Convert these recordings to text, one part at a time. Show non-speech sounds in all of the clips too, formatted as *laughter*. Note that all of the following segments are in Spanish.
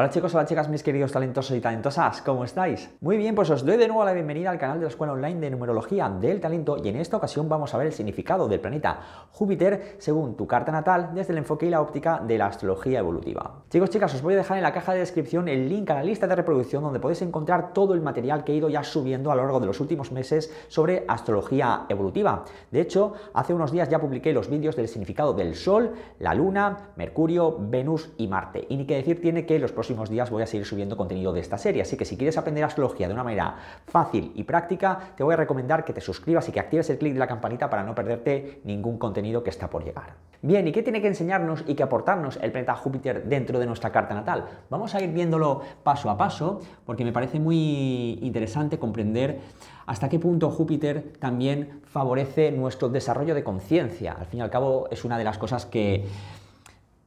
Hola chicos, hola chicas, mis queridos talentosos y talentosas, ¿cómo estáis? Muy bien, pues os doy de nuevo la bienvenida al canal de la Escuela Online de Numerología del Talento y en esta ocasión vamos a ver el significado del planeta Júpiter según tu carta natal desde el enfoque y la óptica de la astrología evolutiva. Chicos, chicas, os voy a dejar en la caja de descripción el link a la lista de reproducción donde podéis encontrar todo el material que he ido ya subiendo a lo largo de los últimos meses sobre astrología evolutiva. De hecho, hace unos días ya publiqué los vídeos del significado del Sol, la Luna, Mercurio, Venus y Marte. Y ni que decir tiene que los próximos días voy a seguir subiendo contenido de esta serie. Así que si quieres aprender astrología de una manera fácil y práctica, te voy a recomendar que te suscribas y que actives el clic de la campanita para no perderte ningún contenido que está por llegar. Bien, ¿y qué tiene que enseñarnos y que aportarnos el planeta Júpiter dentro de nuestra carta natal? Vamos a ir viéndolo paso a paso porque me parece muy interesante comprender hasta qué punto Júpiter también favorece nuestro desarrollo de conciencia. Al fin y al cabo es una de las cosas que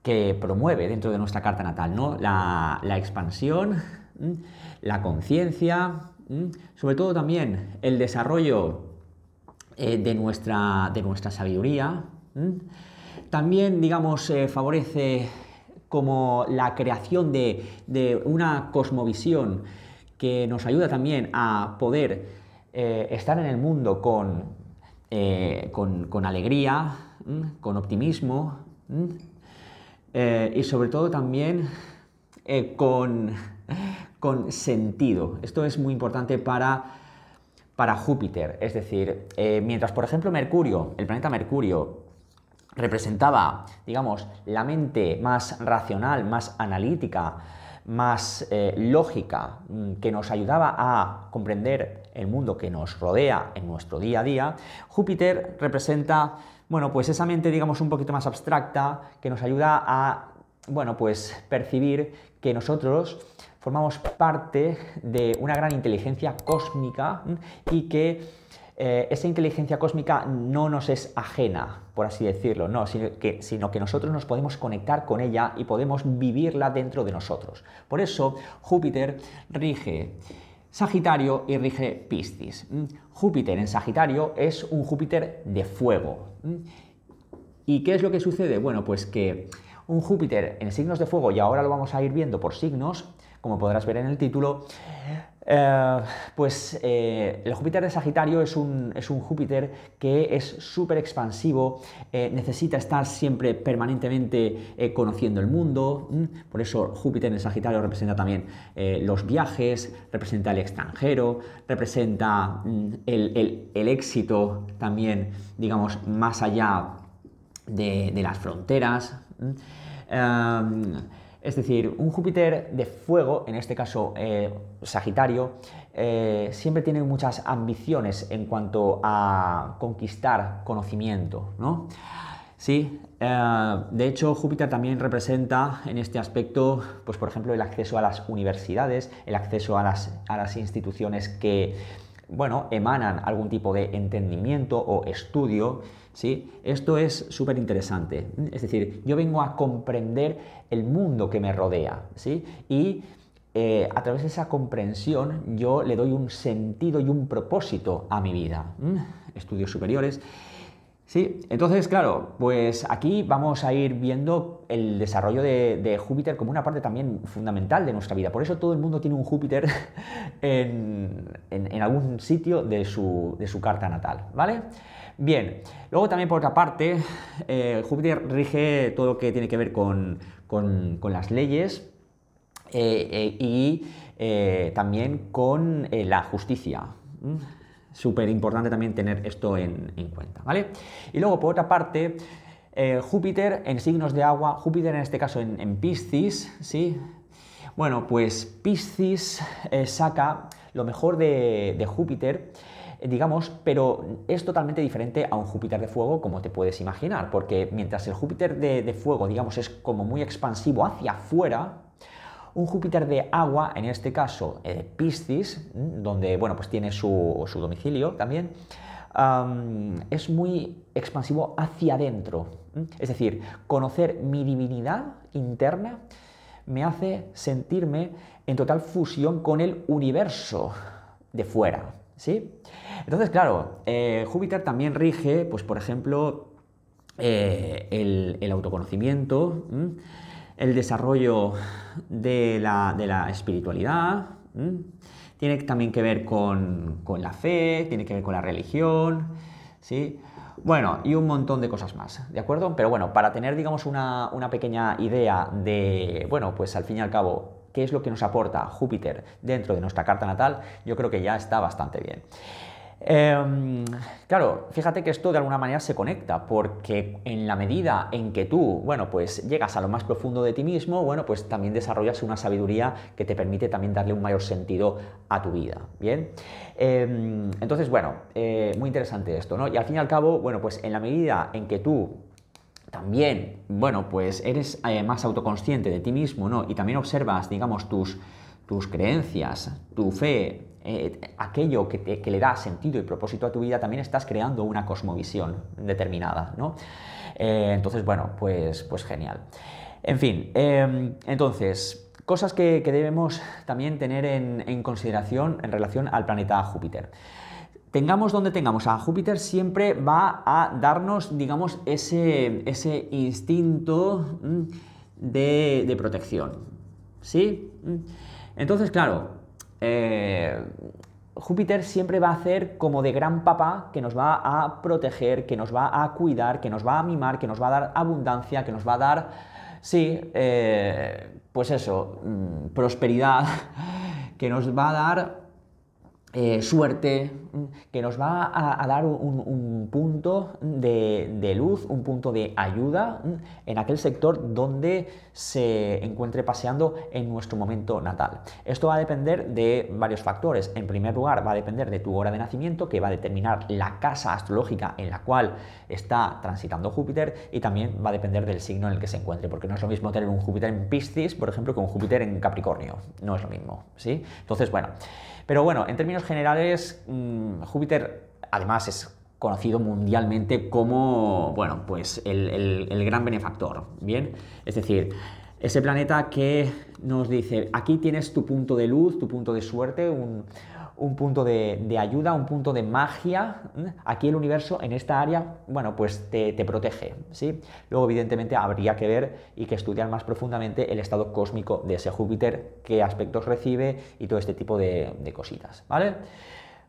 que promueve dentro de nuestra carta natal, ¿no? La, expansión, la conciencia, sobre todo también el desarrollo eh, de, nuestra, de nuestra sabiduría. También, digamos, eh, favorece como la creación de, una cosmovisión que nos ayuda también a poder eh, estar en el mundo con, con, con alegría, con optimismo, eh, y sobre todo también eh, con, con sentido. Esto es muy importante para para Júpiter. Es decir, eh, mientras, por ejemplo, Mercurio, el planeta Mercurio, representaba, digamos, la mente más racional, más analítica, más lógica, mm, que nos ayudaba a comprender el mundo que nos rodea en nuestro día a día, Júpiter representa bueno, pues esa mente, digamos, un poquito más abstracta, que nos ayuda a, bueno, pues percibir que nosotros formamos parte de una gran inteligencia cósmica y que eh, esa inteligencia cósmica no nos es ajena, por así decirlo, no, sino que, nosotros nos podemos conectar con ella y podemos vivirla dentro de nosotros. Por eso Júpiter rige Sagitario y rige Piscis. Mm. Júpiter en Sagitario es un Júpiter de fuego. Mm. ¿Y qué es lo que sucede? Bueno, pues que un Júpiter en signos de fuego, y ahora lo vamos a ir viendo por signos, como podrás ver en el título, eh, pues eh, el Júpiter de Sagitario es un, es un Júpiter que es súper expansivo, eh, necesita estar siempre permanentemente conociendo el mundo, por eso Júpiter en Sagitario representa también los viajes, representa el extranjero, representa el, éxito también, digamos, más allá de, las fronteras. Es decir, un Júpiter de fuego, en este caso eh, Sagitario, eh, siempre tiene muchas ambiciones en cuanto a conquistar conocimiento, ¿no? Sí, eh, de hecho Júpiter también representa en este aspecto, pues por ejemplo, el acceso a las universidades, el acceso a las, a las instituciones que bueno, emanan algún tipo de entendimiento o estudio, ¿sí? Esto es súper interesante. Es decir, yo vengo a comprender el mundo que me rodea, ¿sí? Y eh, a través de esa comprensión yo le doy un sentido y un propósito a mi vida. ¿Mm? Estudios superiores. Sí, entonces, claro, pues aquí vamos a ir viendo el desarrollo de, Júpiter como una parte también fundamental de nuestra vida. Por eso todo el mundo tiene un Júpiter *laughs* en, algún sitio de su, carta natal, ¿vale? Bien, luego también por otra parte, eh, Júpiter rige todo lo que tiene que ver con, las leyes eh, eh, y también con la justicia. ¿Mm? Súper importante también tener esto en, cuenta, ¿vale? Y luego, por otra parte, eh, Júpiter en signos de agua, Júpiter en este caso en, Piscis, ¿sí? Bueno, pues Piscis eh, saca lo mejor de, Júpiter eh, digamos, pero es totalmente diferente a un Júpiter de fuego, como te puedes imaginar, porque mientras el Júpiter de, de fuego, digamos, es como muy expansivo hacia afuera, un Júpiter de agua, en este caso eh, Piscis, mm, donde bueno, pues tiene su, domicilio también, es muy expansivo hacia adentro. Mm. Es decir, conocer mi divinidad interna me hace sentirme en total fusión con el universo de fuera. ¿sí? Entonces, claro, eh, Júpiter también rige, pues, por ejemplo, eh, el, autoconocimiento. Mm, el desarrollo de la, espiritualidad, tiene también que ver con, la fe, tiene que ver con la religión, ¿sí? Bueno, y un montón de cosas más, ¿de acuerdo? Pero bueno, para tener, digamos, una, una pequeña idea de, bueno, pues al fin y al cabo, qué es lo que nos aporta Júpiter dentro de nuestra carta natal, yo creo que ya está bastante bien. Em, claro, fíjate que esto de alguna manera se conecta, porque en la medida en que tú, bueno, pues llegas a lo más profundo de ti mismo, bueno, pues también desarrollas una sabiduría que te permite también darle un mayor sentido a tu vida, ¿bien? Em, entonces, bueno, eh, muy interesante esto, ¿no? Y al fin y al cabo, bueno, pues en la medida en que tú también, bueno, pues eres eh, más autoconsciente de ti mismo, ¿no? Y también observas, digamos, tus, tus creencias, tu fe, eh, aquello que, le da sentido y propósito a tu vida, también estás creando una cosmovisión determinada, ¿no? Eh, entonces, bueno, pues, pues genial. En fin, em, entonces, cosas que, debemos también tener en, consideración en relación al planeta Júpiter tengamos donde tengamos a Júpiter, siempre va a darnos, digamos, ese, instinto mm, de, de, protección. ¿Sí? Mm. Entonces, claro, eh, Júpiter siempre va a hacer como de gran papá que nos va a proteger, que nos va a cuidar, que nos va a mimar, que nos va a dar abundancia, que nos va a dar, sí, eh, pues eso, mm, prosperidad, *laughs* que nos va a dar eh, suerte, mm, que nos va a, dar un, punto de, de, luz, un punto de ayuda mm, en aquel sector donde se encuentre paseando en nuestro momento natal. Esto va a depender de varios factores. En primer lugar, va a depender de tu hora de nacimiento, que va a determinar la casa astrológica en la cual está transitando Júpiter, y también va a depender del signo en el que se encuentre, porque no es lo mismo tener un Júpiter en Piscis, por ejemplo, que un Júpiter en Capricornio. No es lo mismo, ¿sí? Entonces, bueno... Pero bueno, en términos generales, mm, Júpiter además es conocido mundialmente como, bueno, pues el, el gran benefactor, ¿bien? Es decir, ese planeta que nos dice, aquí tienes tu punto de luz, tu punto de suerte, un, un punto de, ayuda, un punto de magia. ¿eh? Aquí el universo en esta área, bueno, pues te, protege, ¿sí? Luego, evidentemente, habría que ver y que estudiar más profundamente el estado cósmico de ese Júpiter, qué aspectos recibe y todo este tipo de, de cositas, ¿vale?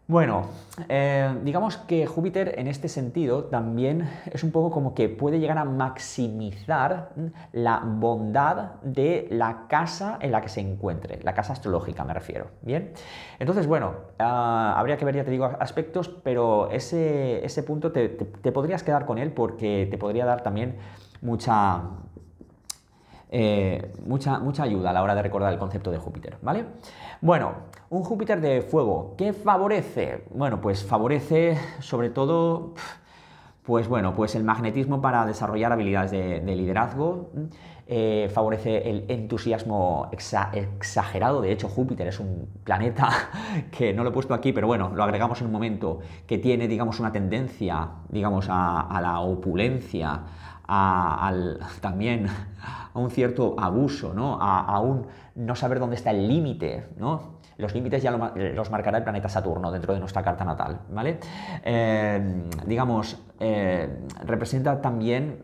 Bueno, eh, digamos que Júpiter en este sentido también es un poco como que puede llegar a maximizar mm, la bondad de la casa en la que se encuentre, la casa astrológica me refiero, ¿bien? Entonces, bueno, ah, habría que ver, ya te digo, aspectos, pero ese, ese punto te podrías quedar con él porque te podría dar también mucha eh, mucha, mucha ayuda a la hora de recordar el concepto de Júpiter, ¿vale? Bueno, un Júpiter de fuego, ¿qué favorece? Bueno, pues favorece sobre todo... Pues bueno, pues el magnetismo para desarrollar habilidades de, liderazgo eh, favorece el entusiasmo exagerado. De hecho, Júpiter es un planeta *laughs* que no lo he puesto aquí, pero bueno, lo agregamos en un momento que tiene, digamos, una tendencia, digamos, a la opulencia, al, también a un cierto abuso, ¿no? A, un no saber dónde está el límite, ¿no? Los límites ya los marcará el planeta Saturno dentro de nuestra carta natal, ¿vale? Em, digamos, eh, representa también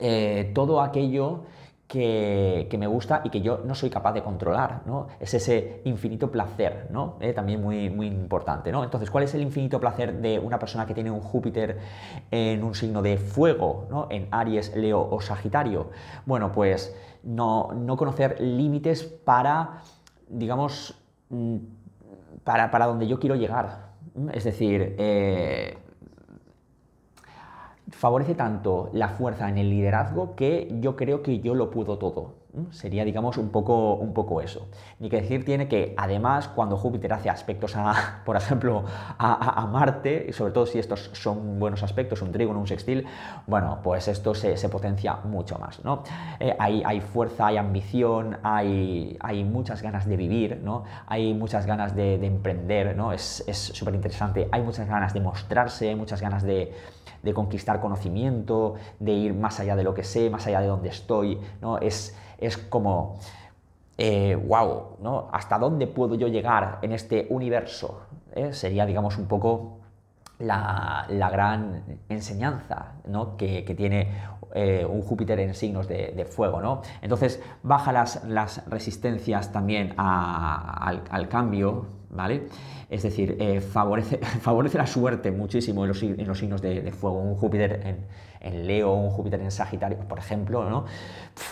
eh, todo aquello que, me gusta y que yo no soy capaz de controlar, ¿no? Es ese infinito placer, ¿no? Eh, también muy, muy importante, Entonces, ¿cuál es el infinito placer de una persona que tiene un Júpiter en un signo de fuego, En Aries, Leo o Sagitario. Bueno, pues no, no conocer límites para, digamos, mm, para, donde yo quiero llegar. Es decir, eh, favorece tanto la fuerza en el liderazgo que yo creo que yo lo pudo todo. Sería, digamos, un poco, un poco eso. Ni que decir tiene que, además, cuando Júpiter hace aspectos, a, *laughs* por ejemplo, a, Marte, y sobre todo si estos son buenos aspectos, un trigo, un sextil, bueno, pues esto se, potencia mucho más, ¿no? Eh, hay, fuerza, hay ambición, hay, hay muchas ganas de vivir, ¿no? Hay muchas ganas de, emprender, ¿no? Es súper interesante. Hay muchas ganas de mostrarse, muchas ganas de, de conquistar conocimiento, de ir más allá de lo que sé, más allá de donde estoy, ¿no? Es es como, wow, eh, ¿no? ¿Hasta dónde puedo yo llegar en este universo? Eh, sería, digamos, un poco la, gran enseñanza que, tiene eh, un Júpiter en signos de, fuego. ¿no? Entonces, baja las, resistencias también al cambio, ¿vale? Es decir, eh, favorece, *laughs* favorece, la suerte muchísimo en los, signos de, fuego. Un Júpiter en, Leo, un Júpiter en Sagitario, por ejemplo, ¿no?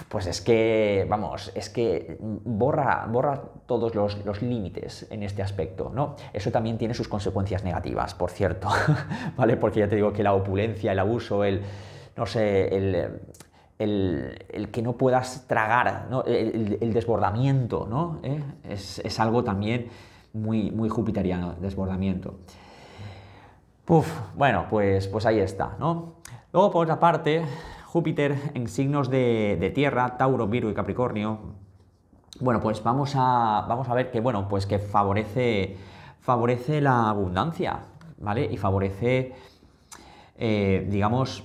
Pues es que, vamos, es que borra, borra todos los, límites en este aspecto, ¿no? Eso también tiene sus consecuencias negativas, por cierto, *laughs* ¿vale? Porque ya te digo que la opulencia, el abuso, el, no sé, el... El, que no puedas tragar, ¿no? El, desbordamiento, ¿no? ¿Eh? Es, es, algo también muy, muy jupiteriano, desbordamiento. bueno, pues, pues ahí está, ¿no? Luego, por otra parte, Júpiter en signos de, tierra, Tauro, Virgo y Capricornio, bueno, pues vamos a, vamos a ver que, bueno, pues que favorece, favorece la abundancia, ¿vale? Y favorece, eh, digamos,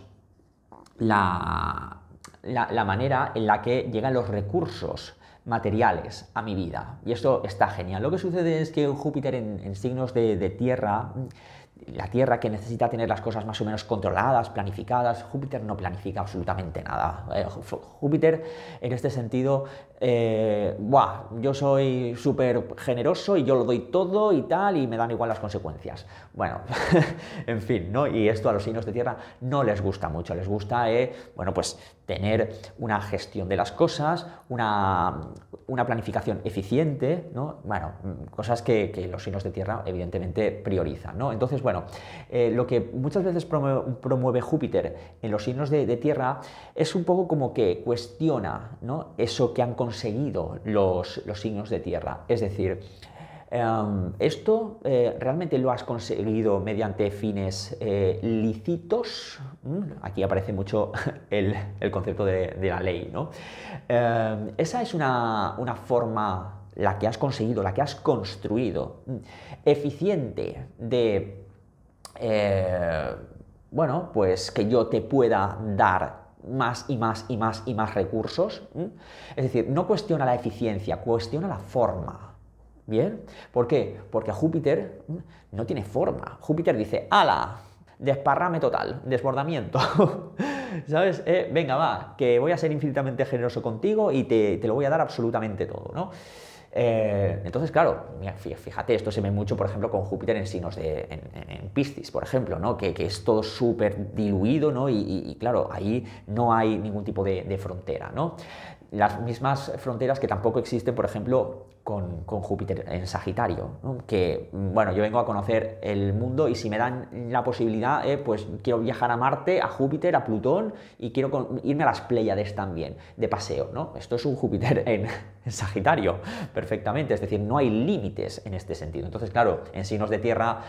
la, la, manera en la que llegan los recursos materiales a mi vida. Y esto está genial. Lo que sucede es que Júpiter en, signos de, tierra mm, la Tierra que necesita tener las cosas más o menos controladas, planificadas, Júpiter no planifica absolutamente nada. Eh, Júpiter, en este sentido, eh, yo soy súper generoso y yo lo doy todo y tal, y me dan igual las consecuencias. Bueno, *laughs* en fin, ¿no? Y esto a los signos de tierra no les gusta mucho, les gusta, eh, bueno, pues tener una gestión de las cosas, una, planificación eficiente, ¿no? Bueno, cosas que, los signos de tierra evidentemente priorizan, ¿no? Entonces, bueno, eh, lo que muchas veces promueve, Júpiter en los signos de, tierra es un poco como que cuestiona, ¿no? Eso que han conseguido los, los signos de tierra, es decir, Em, ¿Esto eh, realmente lo has conseguido mediante fines eh, lícitos? Mm, aquí aparece mucho *laughs* el, concepto de, la ley, ¿no? Em, esa es una, forma, la que has conseguido, la que has construido, mm, eficiente de eh, bueno, pues que yo te pueda dar más y más y más y más recursos. Mm? Es decir, no cuestiona la eficiencia, cuestiona la forma. ¿Bien? ¿Por qué? Porque Júpiter mm, no tiene forma. Júpiter dice, ala, desparrame total, desbordamiento. *laughs* ¿Sabes? Eh, venga, va, que voy a ser infinitamente generoso contigo y te, te lo voy a dar absolutamente todo, ¿no? Eh, entonces, claro, fíjate, esto se ve mucho, por ejemplo, con Júpiter en signos de. en, Piscis, por ejemplo, ¿no? Que, es todo súper diluido, ¿no? Y, claro, ahí no hay ningún tipo de, de frontera, ¿no? las mismas fronteras que tampoco existen, por ejemplo, con, Júpiter en Sagitario, que, bueno, yo vengo a conocer el mundo y si me dan la posibilidad, eh, pues quiero viajar a Marte, a Júpiter, a Plutón y quiero irme a las Pléyades también, de paseo, ¿no? Esto es un Júpiter en, en Sagitario, perfectamente, es decir, no hay límites en este sentido. Entonces, claro, en signos de Tierra,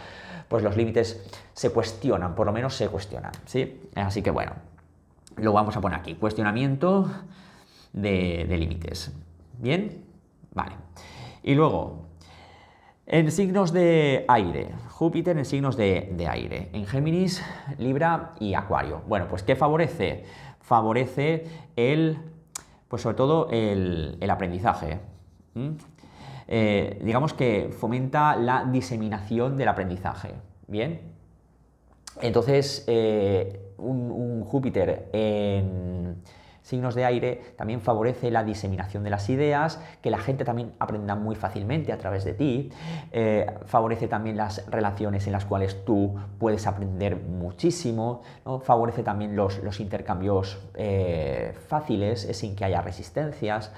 pues los límites se cuestionan, por lo menos se cuestionan, ¿sí? Así que, bueno, lo vamos a poner aquí, cuestionamiento de, límites. ¿Bien? Vale. Y luego, en signos de aire, Júpiter en signos de, aire, en Géminis, Libra y Acuario. Bueno, pues ¿qué favorece? Favorece el, pues sobre todo el, aprendizaje. ¿eh? Eh, digamos que fomenta la diseminación del aprendizaje. ¿Bien? Entonces, eh, un, Júpiter en signos de aire, también favorece la diseminación de las ideas, que la gente también aprenda muy fácilmente a través de ti, eh, favorece también las relaciones en las cuales tú puedes aprender muchísimo, favorece también los, los intercambios eh, fáciles eh, sin que haya resistencias,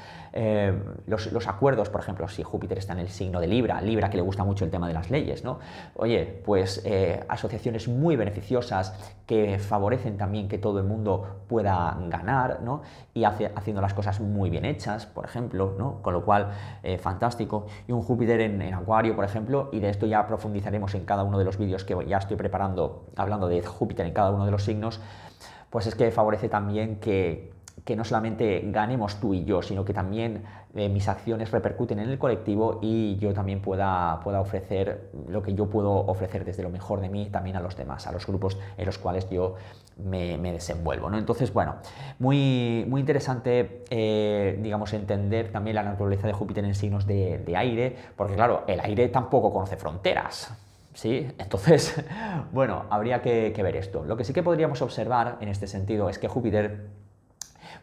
los, los, acuerdos, por ejemplo, si Júpiter está en el signo de Libra, Libra que le gusta mucho el tema de las leyes, ¿no? Oye, pues asociaciones muy beneficiosas que favorecen también que todo el mundo pueda ganar, ¿no? Y haciendo las cosas muy bien hechas, por ejemplo, ¿no? Con lo cual, eh, fantástico. Y un Júpiter en, en, Acuario, por ejemplo, y de esto ya profundizaremos en cada uno de los vídeos que ya estoy preparando, hablando de Júpiter en cada uno de los signos, pues es que favorece también que, que no solamente ganemos tú y yo, sino que también eh, mis acciones repercuten en el colectivo y yo también pueda, pueda ofrecer lo que yo puedo ofrecer desde lo mejor de mí también a los demás, a los grupos en los cuales yo me, desenvuelvo. ¿no? Entonces, bueno, muy, muy interesante, eh, digamos, entender también la naturaleza de Júpiter en signos de, aire, porque claro, el aire tampoco conoce fronteras. ¿Sí? Entonces, *laughs* bueno, habría que ver esto. Lo que sí que podríamos observar en este sentido es que Júpiter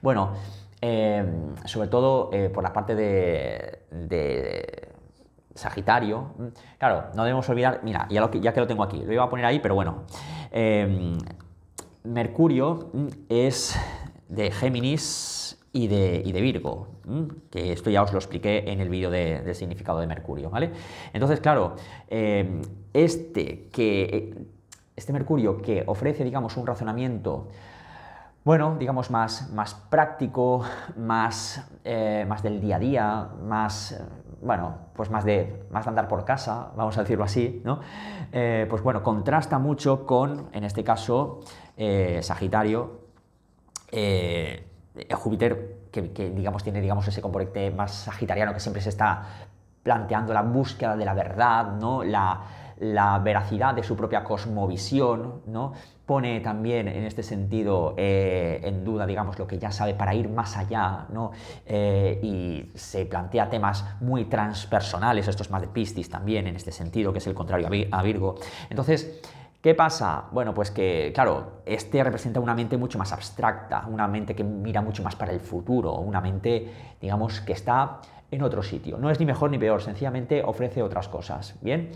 bueno, eh, sobre todo eh, por la parte de, Sagitario. Mm, claro, no debemos olvidar, mira, ya, que, lo tengo aquí, lo iba a poner ahí, pero bueno. Em, Mercurio mm, es de Géminis y de, Virgo, mm, que esto ya os lo expliqué en el vídeo del significado de Mercurio, ¿vale? Entonces, claro, em, este que... Eh, este Mercurio que ofrece, digamos, un razonamiento bueno, digamos, más, más práctico, más, eh, más del día a día, más, bueno, pues más de, más andar por casa, vamos a decirlo así, ¿no? Eh, pues bueno, contrasta mucho con, en este caso, eh, Sagitario, Júpiter, que, digamos tiene, digamos, ese componente más sagitariano que siempre se está planteando la búsqueda de la verdad, ¿no? La, la veracidad de su propia cosmovisión, ¿no? pone también en este sentido eh, en duda, digamos, lo que ya sabe para ir más allá, ¿no? Eh, y se plantea temas muy transpersonales, esto es más de Piscis también en este sentido, que es el contrario a Virgo. Entonces, ¿Qué pasa? Bueno, pues que, claro, este representa una mente mucho más abstracta, una mente que mira mucho más para el futuro, una mente, digamos, que está en otro sitio. No es ni mejor ni peor, sencillamente ofrece otras cosas. Bien,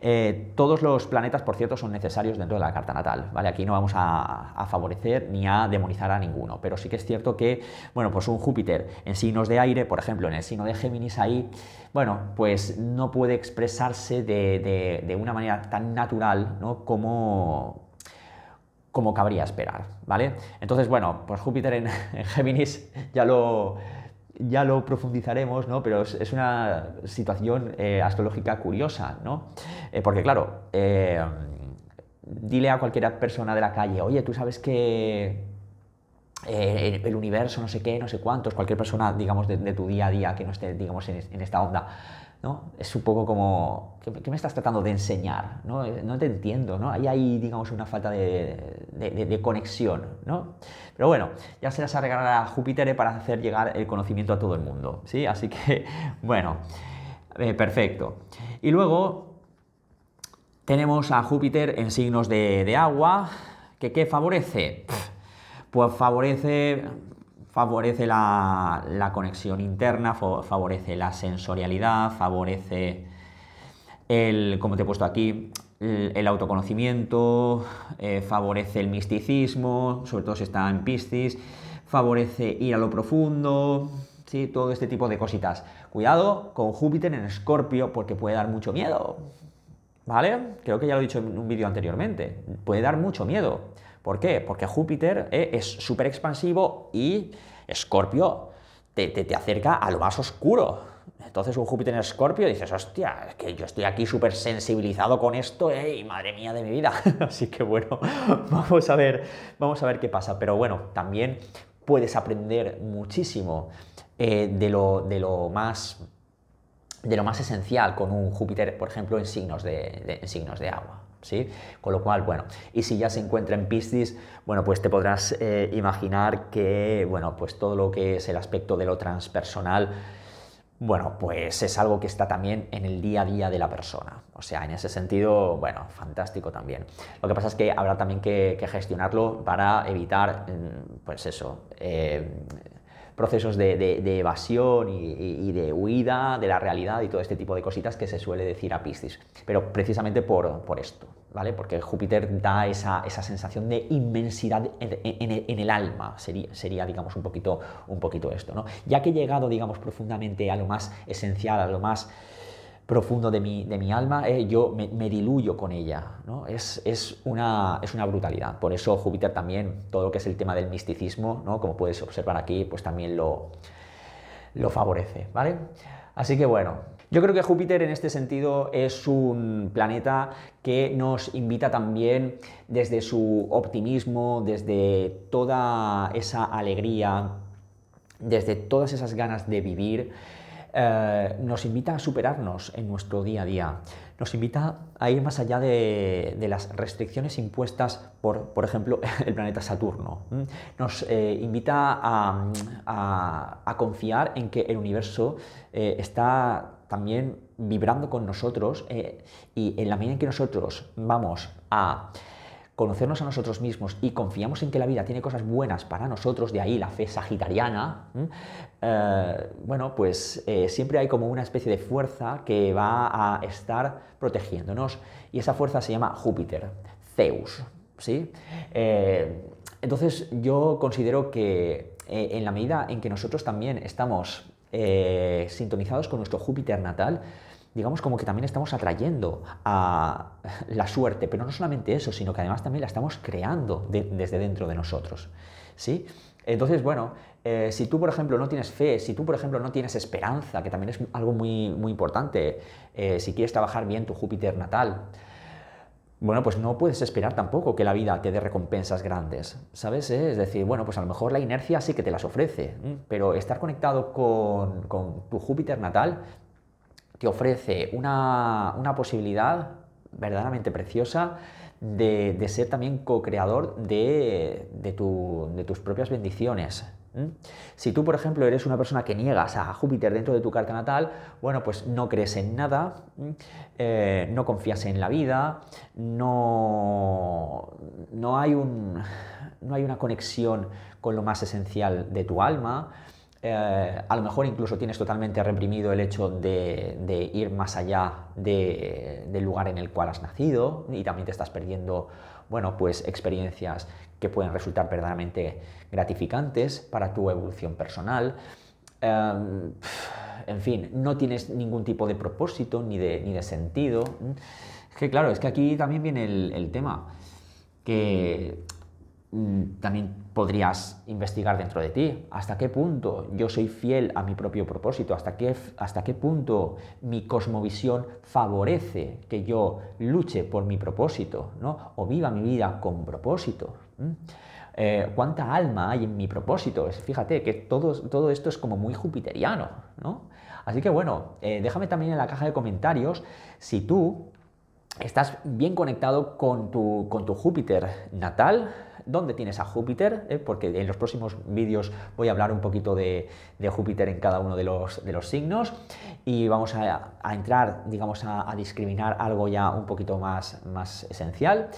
eh, todos los planetas, por cierto, son necesarios dentro de la carta natal. ¿vale? Aquí no vamos a, favorecer ni a demonizar a ninguno, pero sí que es cierto que, bueno, pues un Júpiter en signos de aire, por ejemplo, en el signo de Géminis, ahí, bueno, pues no puede expresarse de, una manera tan natural ¿no? como, como cabría esperar, ¿vale? Entonces, bueno, pues Júpiter en, *laughs* en Géminis ya lo, ya lo profundizaremos, ¿no? pero es, una situación eh, astrológica curiosa, ¿no? Eh, porque claro, eh, dile a cualquier persona de la calle, oye, tú sabes que el universo, no sé qué, no sé cuántos, cualquier persona, digamos, de, tu día a día que no esté, digamos, en esta onda, es un poco como, ¿qué, me estás tratando de enseñar? ¿no? te entiendo, ¿no? Ahí hay, digamos, una falta de, conexión, ¿no? Pero bueno, ya se las arreglará Júpiter para hacer llegar el conocimiento a todo el mundo, ¿sí? Así que, *laughs* bueno, eh, perfecto. Y luego tenemos a Júpiter en signos de, agua, que ¿qué favorece? pues favorece favorece la, conexión interna, favorece la sensorialidad, favorece el, como te he puesto aquí, el, autoconocimiento, eh, favorece el misticismo, sobre todo si está en Piscis, favorece ir a lo profundo, ¿sí? todo este tipo de cositas. Cuidado con Júpiter en Escorpio porque puede dar mucho miedo. ¿Vale? Creo que ya lo he dicho en un vídeo anteriormente. Puede dar mucho miedo. ¿Por qué? Porque Júpiter eh, es súper expansivo y Escorpio te, acerca a lo más oscuro. Entonces un Júpiter en Escorpio dices, hostia, es que yo estoy aquí súper sensibilizado con esto, eh, y madre mía de mi vida. *laughs* Así que bueno, *laughs* vamos a ver, vamos a ver qué pasa. Pero bueno, también puedes aprender muchísimo eh, de, lo, de lo más de lo más esencial con un Júpiter, por ejemplo, en signos en signos de agua. ¿sí? Con lo cual, bueno, y si ya se encuentra en Piscis, bueno, pues te podrás eh, imaginar que, bueno, pues todo lo que es el aspecto de lo transpersonal, bueno, pues es algo que está también en el día a día de la persona. O sea, en ese sentido, bueno, fantástico también. Lo que pasa es que habrá también que, gestionarlo para evitar, mm, pues eso, eh, procesos de, evasión y, de huida de la realidad y todo este tipo de cositas que se suele decir a Piscis. Pero precisamente por, esto, ¿vale? Porque Júpiter da esa, sensación de inmensidad en, el alma, sería, sería digamos, un poquito, un poquito esto, ¿no? Ya que he llegado, digamos, profundamente a lo más esencial, a lo más profundo de mi, de mi alma, eh, yo me, diluyo con ella. Es, una, es, una, brutalidad. Por eso Júpiter también, todo lo que es el tema del misticismo, como puedes observar aquí, pues también lo, lo favorece. ¿vale? Así que bueno, yo creo que Júpiter en este sentido es un planeta que nos invita también desde su optimismo, desde toda esa alegría, desde todas esas ganas de vivir. Eh, nos invita a superarnos en nuestro día a día, nos invita a ir más allá de, las restricciones impuestas por, por ejemplo, *laughs* el planeta Saturno, nos eh, invita a, confiar en que el universo eh, está también vibrando con nosotros y en la medida en que nosotros vamos a conocernos a nosotros mismos y confiamos en que la vida tiene cosas buenas para nosotros, de ahí la fe sagitariana, eh, bueno, pues eh, siempre hay como una especie de fuerza que va a estar protegiéndonos y esa fuerza se llama Júpiter, Zeus, ¿sí? Eh, entonces yo considero que en la medida en que nosotros también estamos sintonizados con nuestro Júpiter natal, digamos como que también estamos atrayendo a la suerte, pero no solamente eso, sino que además también la estamos creando desde dentro de nosotros. ¿Sí? Entonces, bueno, eh, si tú, por ejemplo, no tienes fe, si tú, por ejemplo, no tienes esperanza, que también es algo muy, muy importante, eh, si quieres trabajar bien tu Júpiter natal, bueno, pues no puedes esperar tampoco que la vida te dé recompensas grandes, ¿sabes? Eh, es decir, bueno, pues a lo mejor la inercia sí que te las ofrece, pero estar conectado con, con tu Júpiter natal te ofrece una, posibilidad verdaderamente preciosa de, ser también co-creador de, tus propias bendiciones. Si tú, por ejemplo, eres una persona que niegas a Júpiter dentro de tu carta natal, bueno, pues no crees en nada, eh, no confías en la vida, no, no, hay no hay una conexión con lo más esencial de tu alma, eh, a lo mejor incluso tienes totalmente reprimido el hecho de, ir más allá del lugar en el cual has nacido y también te estás perdiendo, bueno, pues experiencias que pueden resultar verdaderamente gratificantes para tu evolución personal. Em, en fin, no tienes ningún tipo de propósito ni de, ni de sentido. Es que claro, es que aquí también viene el, el tema que mm, también podrías investigar dentro de ti. ¿Hasta qué punto yo soy fiel a mi propio propósito? ¿Hasta qué, ¿Hasta qué, punto mi cosmovisión favorece que yo luche por mi propósito? ¿no? O viva mi vida con propósito. ¿Mm? Eh, ¿Cuánta alma hay en mi propósito? Fíjate que todo, todo esto es como muy jupiteriano. ¿no? Así que bueno, eh, déjame también en la caja de comentarios si tú estás bien conectado con tu, Júpiter natal, dónde tienes a Júpiter, eh, porque en los próximos vídeos voy a hablar un poquito de, Júpiter en cada uno de los, signos y vamos a, entrar, digamos, a, discriminar algo ya un poquito más, más esencial.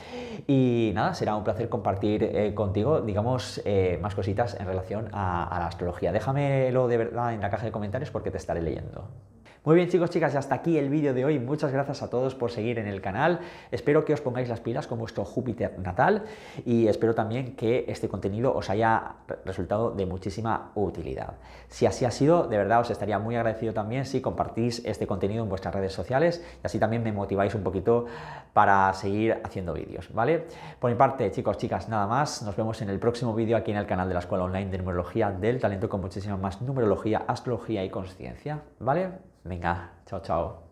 Y nada, será un placer compartir eh, contigo, digamos, eh, más cositas en relación a, a la astrología. Déjamelo de verdad en la caja de comentarios porque te estaré leyendo. Muy bien chicos, chicas, hasta aquí el vídeo de hoy. Muchas gracias a todos por seguir en el canal. Espero que os pongáis las pilas con vuestro Júpiter natal y espero también que este contenido os haya resultado de muchísima utilidad. Si así ha sido, de verdad os estaría muy agradecido también si compartís este contenido en vuestras redes sociales y así también me motiváis un poquito para seguir haciendo vídeos, ¿vale? Por mi parte, chicos, chicas, nada más. Nos vemos en el próximo vídeo aquí en el canal de la Escuela Online de Numerología del Talento con muchísima más numerología, astrología y conciencia, ¿vale? mình à chào chào